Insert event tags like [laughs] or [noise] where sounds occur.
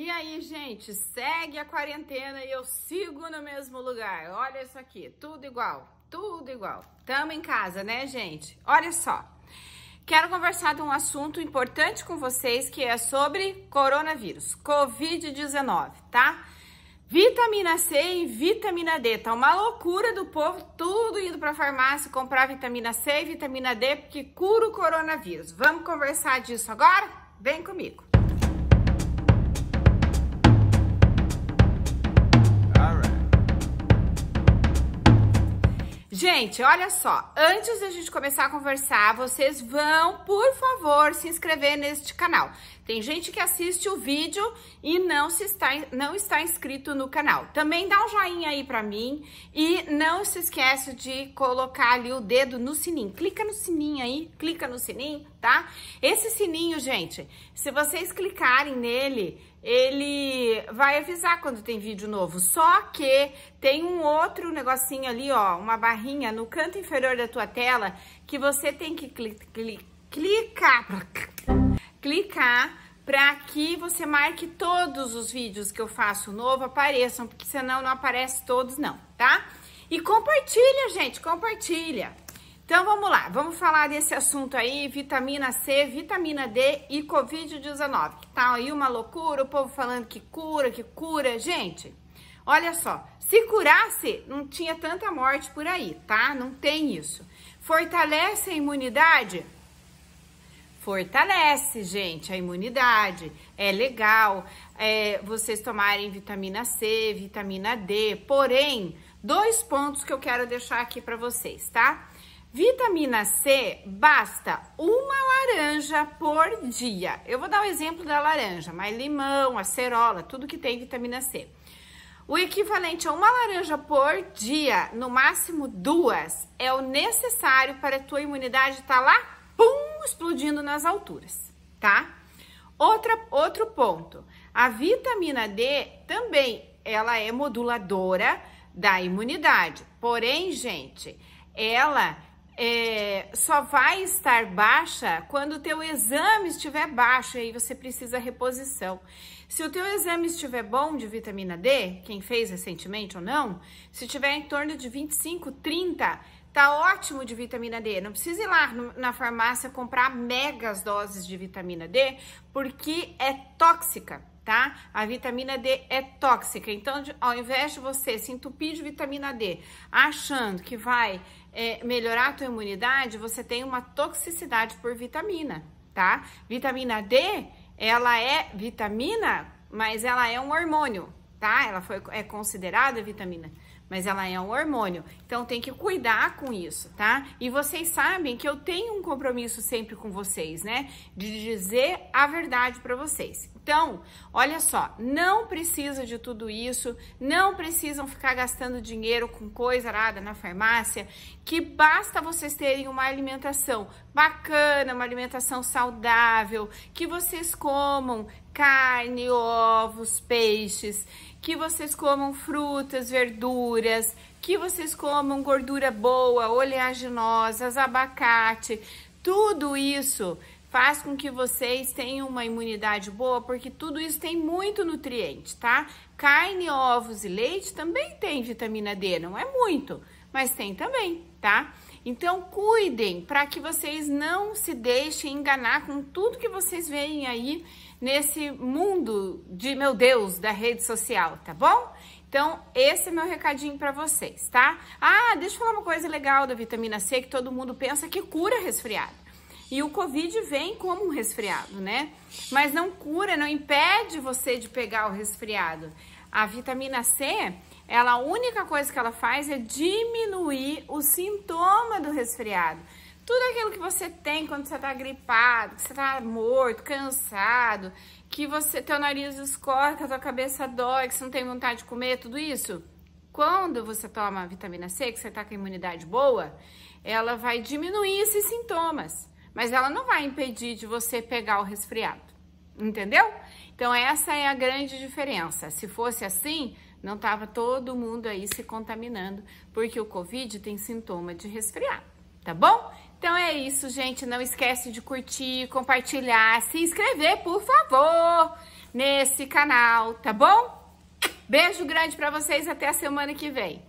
E aí, gente, segue a quarentena e eu sigo no mesmo lugar. Olha isso aqui, tudo igual, tudo igual. Tamo em casa, né, gente? Olha só. Quero conversar de um assunto importante com vocês que é sobre coronavírus, COVID-19, tá? Vitamina C e vitamina D. Tá uma loucura do povo tudo indo para farmácia comprar vitamina C e vitamina D porque cura o coronavírus. Vamos conversar disso agora? Vem comigo. Gente, olha só, antes da gente começar a conversar, vocês vão, por favor, se inscrever neste canal. Tem gente que assiste o vídeo e não, se está, não está inscrito no canal. Também dá um joinha aí para mim e não se esquece de colocar ali o dedo no sininho. Clica no sininho aí, clica no sininho, tá? Esse sininho, gente, se vocês clicarem nele, ele vai avisar quando tem vídeo novo. Só que tem um outro negocinho ali, ó, uma barrinha no canto inferior da tua tela que você tem que cli cli clicar, [laughs] clicar para que você marque todos os vídeos que eu faço novo apareçam, porque senão não aparece todos não, tá? E compartilha, gente, compartilha. Então vamos lá, vamos falar desse assunto aí, vitamina C, vitamina D e COVID-19, que tá aí uma loucura, o povo falando que cura, que cura, gente. Olha só, se curasse, não tinha tanta morte por aí, tá? Não tem isso. Fortalece a imunidade? fortalece, gente, a imunidade. É legal é, vocês tomarem vitamina C, vitamina D. Porém, dois pontos que eu quero deixar aqui para vocês, tá? Vitamina C, basta uma laranja por dia. Eu vou dar o exemplo da laranja, mas limão, acerola, tudo que tem vitamina C. O equivalente a uma laranja por dia, no máximo duas, é o necessário para a tua imunidade estar tá lá, pum, explodindo nas alturas, tá? Outra, outro ponto, a vitamina D também, ela é moduladora da imunidade. Porém, gente, ela é, só vai estar baixa quando o teu exame estiver baixo, e aí você precisa reposição. Se o teu exame estiver bom de vitamina D, quem fez recentemente ou não, se tiver em torno de 25, 30, Tá ótimo de vitamina D. Não precisa ir lá na farmácia comprar megas doses de vitamina D, porque é tóxica, tá? A vitamina D é tóxica. Então, ao invés de você se entupir de vitamina D, achando que vai é, melhorar a tua imunidade, você tem uma toxicidade por vitamina, tá? Vitamina D, ela é vitamina, mas ela é um hormônio, tá? Ela foi, é considerada vitamina mas ela é um hormônio. Então tem que cuidar com isso, tá? E vocês sabem que eu tenho um compromisso sempre com vocês, né? De dizer a verdade para vocês. Então, olha só, não precisa de tudo isso, não precisam ficar gastando dinheiro com coisa arada na farmácia, que basta vocês terem uma alimentação bacana, uma alimentação saudável, que vocês comam carne, ovos, peixes, que vocês comam frutas, verduras, verduras, que vocês comam gordura boa, oleaginosas, abacate, tudo isso faz com que vocês tenham uma imunidade boa, porque tudo isso tem muito nutriente, tá? Carne, ovos e leite também tem vitamina D, não é muito, mas tem também, tá? Então cuidem para que vocês não se deixem enganar com tudo que vocês veem aí nesse mundo de meu Deus da rede social, tá bom? Então, esse é meu recadinho para vocês, tá? Ah, deixa eu falar uma coisa legal da vitamina C que todo mundo pensa que cura resfriado. E o Covid vem como um resfriado, né? Mas não cura, não impede você de pegar o resfriado. A vitamina C, ela a única coisa que ela faz é diminuir o sintoma do resfriado. Tudo aquilo que você tem quando você tá gripado, que você tá morto, cansado, que você teu nariz escorre, que a tua cabeça dói, que você não tem vontade de comer, tudo isso. Quando você toma vitamina C, que você tá com a imunidade boa, ela vai diminuir esses sintomas, mas ela não vai impedir de você pegar o resfriado. Entendeu? Então essa é a grande diferença. Se fosse assim, não estava todo mundo aí se contaminando, porque o Covid tem sintoma de resfriado, tá bom? Então é isso, gente. Não esquece de curtir, compartilhar, se inscrever, por favor, nesse canal, tá bom? Beijo grande para vocês até a semana que vem.